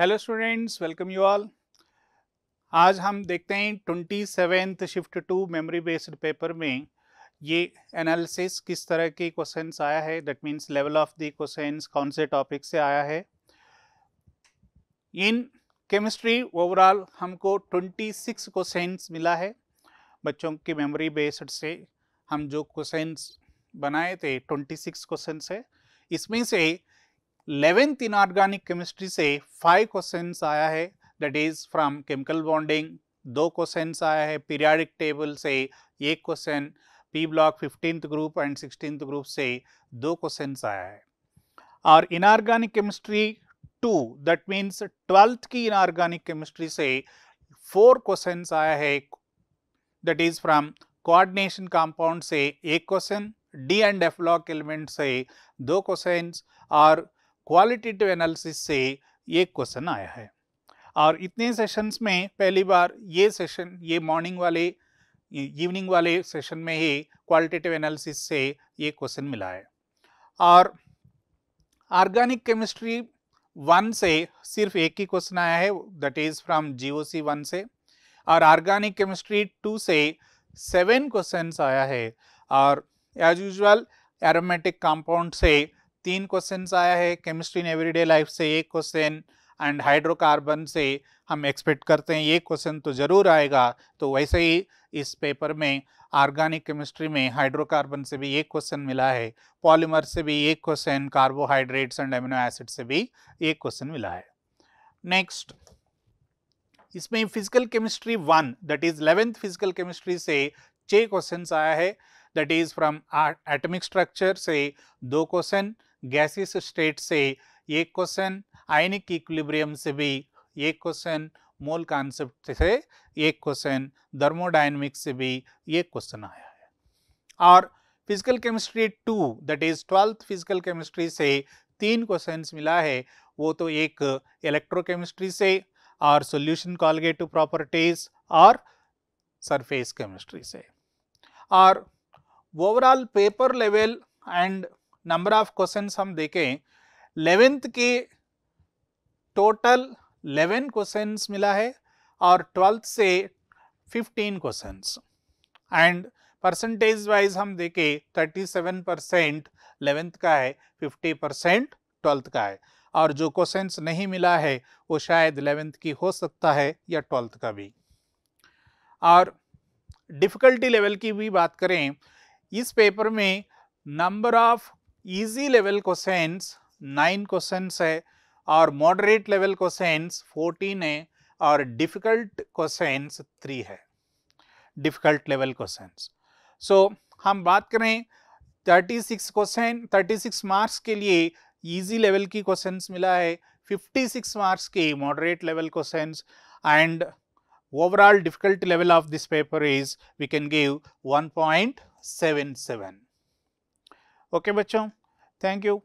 hello students welcome you all आज हम देखते हैं twenty seventh shift two memory based paper में ये एनालिसिस किस तरह के क्वेश्चंस आया है that means level of the questions कौन से टॉपिक से आया है इन केमिस्ट्री ओवरऑल हमको ट्वेंटी सिक्स क्वेश्चंस मिला है बच्चों के मेमोरी बेस्ड से हम जो क्वेश्चंस बनाए थे ट्वेंटी सिक्स क्वेश्चन है इसमें से 11th in organic chemistry से फाइव क्वेश्चन आया है that is from chemical bonding दो क्वेश्चन आया है पीरियाडिक टेबल से एक question P block fifteenth group and sixteenth group से दो क्वेश्चन आया है और inorganic chemistry two that means twelfth की इनऑर्गेनिक केमिस्ट्री से फोर क्वेश्चन आया है that is from coordination compound से एक question D and F block element से दो क्वेश्चन और क्वालिटेटिव एनालिसिस से ये क्वेश्चन आया है और इतने सेशंस में पहली बार ये सेशन ये मॉर्निंग वाले इवनिंग वाले सेशन में ही क्वालिटेटिव एनालिसिस से ये क्वेश्चन मिला है और ऑर्गेनिक केमिस्ट्री वन से सिर्फ एक ही क्वेश्चन आया है that is from GOC one से और ऑर्गेनिक केमिस्ट्री टू से सेवन क्वेश्चन आया है और एज यूजल एरोमेटिक कंपाउंड से तीन क्वेश्चन आया है केमिस्ट्री इन एवरीडे लाइफ से एक क्वेश्चन एंड हाइड्रोकार्बन से हम एक्सपेक्ट करते हैं ये क्वेश्चन तो ज़रूर आएगा तो वैसे ही इस पेपर में ऑर्गेनिक केमिस्ट्री में हाइड्रोकार्बन से भी एक क्वेश्चन मिला है पॉलीमर से भी एक question carbohydrates and amino acid से भी एक क्वेश्चन मिला है नेक्स्ट इसमें physical chemistry one that is eleventh physical chemistry से छः क्वेश्चन आया है that is from atomic structure से दो क्वेश्चन गैसियस स्टेट से एक क्वेश्चन आयनिक इक्विलिब्रियम से भी एक क्वेश्चन मोल कॉन्सेप्ट से एक क्वेश्चन दर्मोडाइनमिक्स से भी एक क्वेश्चन आया है और physical chemistry two that is twelfth physical chemistry से तीन क्वेश्चन मिला है वो तो एक इलेक्ट्रोकेमिस्ट्री से और सोल्यूशन कॉलगेटिव प्रॉपर्टीज और सरफेस केमिस्ट्री से और overall paper level and number of question हम देखें लेवेंथ के टोटल लेवन क्वेश्चन मिला है और ट्वेल्थ से fifteen question and percentage wise हम देखें थर्टी सेवन परसेंट लेवेंथ का है फिफ्टी परसेंट ट्वेल्थ का है और जो क्वेश्चन नहीं मिला है वो शायद इलेवेंथ की हो सकता है या ट्वेल्थ का भी और डिफ़िकल्टी लेवल की भी बात करें इस पेपर में number of easy level questions nine questions है और मॉडरेट लेवल कोसेंस फोर्टीन है और डिफ़िकल्ट कोसेंस थ्री है डिफ़िकल्ट लेवल कोसेंस सो हम बात करें thirty six question six marks के लिए ईजी लेवल की क्वेश्चन मिला है फिफ्टी सिक्स मार्क्स के moderate level question and overall difficult of this paper is we can give one point seven seven okay बच्चों थैंक यू